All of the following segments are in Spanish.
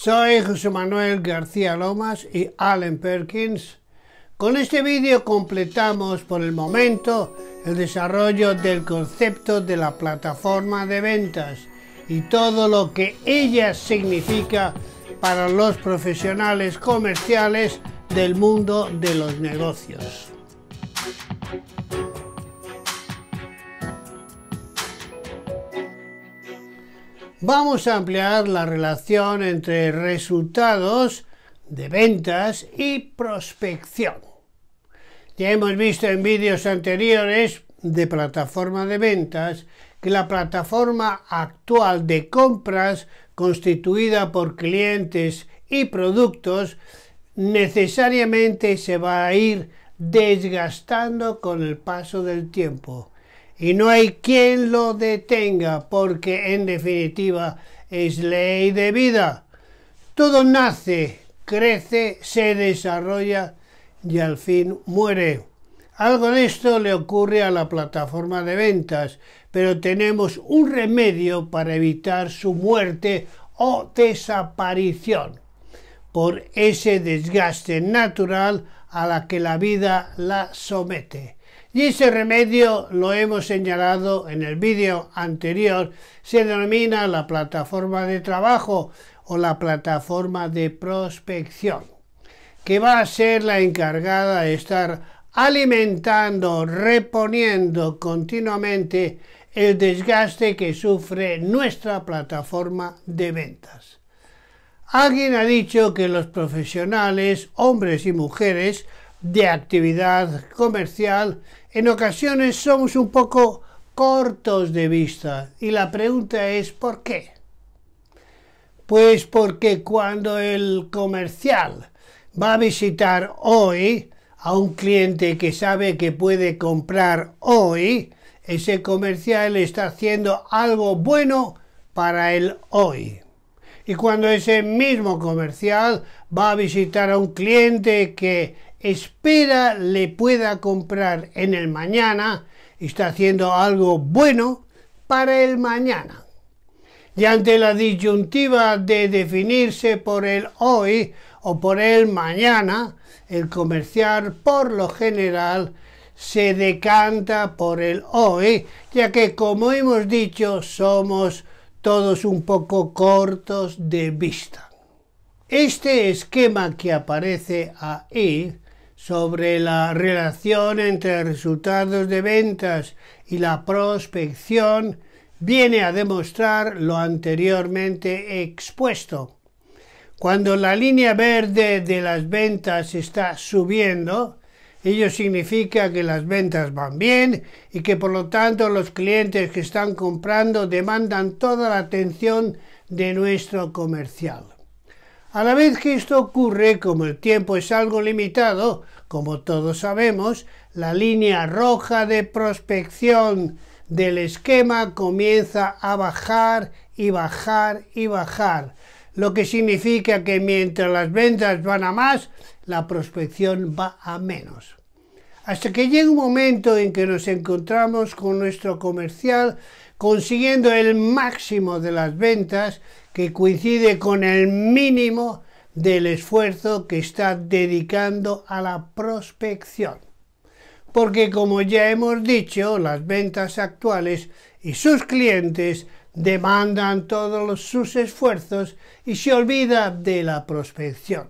Soy José Manuel García Lomas y Allen Perkins. Con este vídeo completamos por el momento el desarrollo del concepto de la plataforma de ventas y todo lo que ella significa para los profesionales comerciales del mundo de los negocios. vamos a ampliar la relación entre resultados de ventas y prospección. Ya hemos visto en vídeos anteriores de plataforma de ventas que la plataforma actual de compras constituida por clientes y productos necesariamente se va a ir desgastando con el paso del tiempo y no hay quien lo detenga, porque en definitiva es ley de vida. Todo nace, crece, se desarrolla y al fin muere. Algo de esto le ocurre a la plataforma de ventas, pero tenemos un remedio para evitar su muerte o desaparición por ese desgaste natural a la que la vida la somete. Y ese remedio, lo hemos señalado en el vídeo anterior, se denomina la plataforma de trabajo o la plataforma de prospección, que va a ser la encargada de estar alimentando, reponiendo continuamente el desgaste que sufre nuestra plataforma de ventas. Alguien ha dicho que los profesionales, hombres y mujeres, de actividad comercial en ocasiones somos un poco cortos de vista y la pregunta es ¿por qué? Pues porque cuando el comercial va a visitar hoy a un cliente que sabe que puede comprar hoy, ese comercial está haciendo algo bueno para el hoy. Y cuando ese mismo comercial va a visitar a un cliente que espera le pueda comprar en el mañana, está haciendo algo bueno para el mañana. Y ante la disyuntiva de definirse por el hoy o por el mañana, el comercial por lo general se decanta por el hoy, ya que como hemos dicho somos todos un poco cortos de vista. Este esquema que aparece ahí sobre la relación entre resultados de ventas y la prospección viene a demostrar lo anteriormente expuesto. Cuando la línea verde de las ventas está subiendo, ello significa que las ventas van bien y que por lo tanto los clientes que están comprando demandan toda la atención de nuestro comercial. A la vez que esto ocurre, como el tiempo es algo limitado, como todos sabemos, la línea roja de prospección del esquema comienza a bajar y bajar y bajar, lo que significa que mientras las ventas van a más, la prospección va a menos. Hasta que llega un momento en que nos encontramos con nuestro comercial consiguiendo el máximo de las ventas que coincide con el mínimo del esfuerzo que está dedicando a la prospección. Porque como ya hemos dicho, las ventas actuales y sus clientes demandan todos sus esfuerzos y se olvida de la prospección.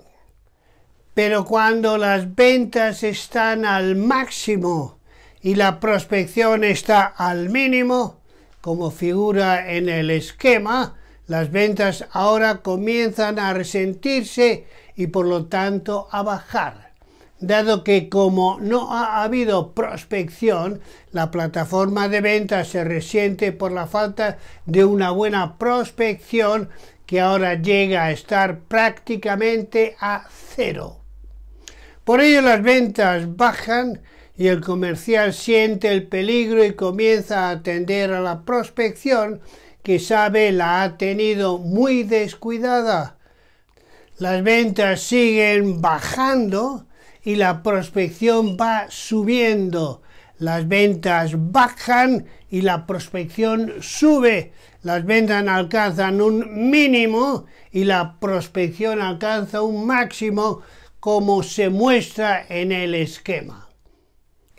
Pero cuando las ventas están al máximo y la prospección está al mínimo, como figura en el esquema, las ventas ahora comienzan a resentirse y por lo tanto a bajar, dado que como no ha habido prospección, la plataforma de ventas se resiente por la falta de una buena prospección que ahora llega a estar prácticamente a cero. Por ello las ventas bajan y el comercial siente el peligro y comienza a atender a la prospección que sabe la ha tenido muy descuidada. Las ventas siguen bajando y la prospección va subiendo. Las ventas bajan y la prospección sube. Las ventas alcanzan un mínimo y la prospección alcanza un máximo como se muestra en el esquema.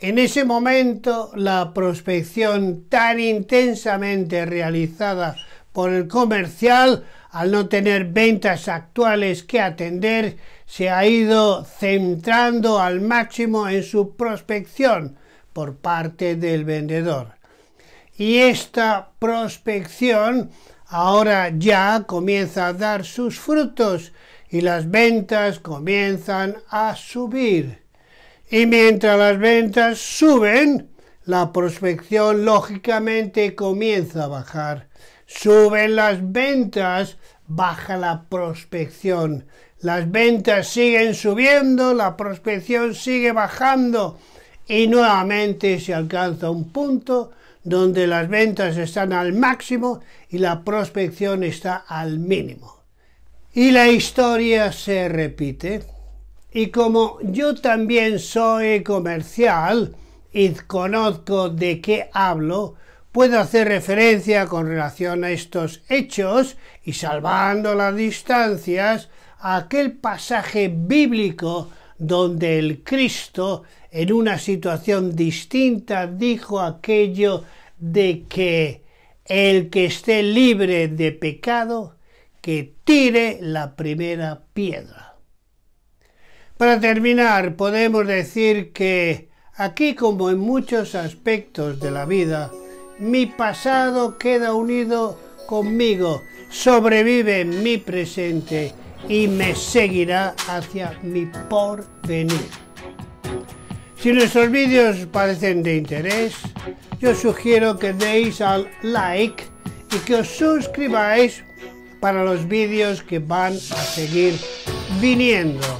En ese momento, la prospección tan intensamente realizada por el comercial, al no tener ventas actuales que atender, se ha ido centrando al máximo en su prospección por parte del vendedor. Y esta prospección ahora ya comienza a dar sus frutos y las ventas comienzan a subir. Y mientras las ventas suben, la prospección lógicamente comienza a bajar. Suben las ventas, baja la prospección. Las ventas siguen subiendo, la prospección sigue bajando y nuevamente se alcanza un punto donde las ventas están al máximo y la prospección está al mínimo. Y la historia se repite. Y como yo también soy comercial y conozco de qué hablo, puedo hacer referencia con relación a estos hechos y salvando las distancias a aquel pasaje bíblico donde el Cristo en una situación distinta dijo aquello de que el que esté libre de pecado, que tire la primera piedra. Para terminar, podemos decir que aquí como en muchos aspectos de la vida, mi pasado queda unido conmigo, sobrevive en mi presente y me seguirá hacia mi porvenir. Si nuestros vídeos parecen de interés, yo sugiero que deis al like y que os suscribáis para los vídeos que van a seguir viniendo.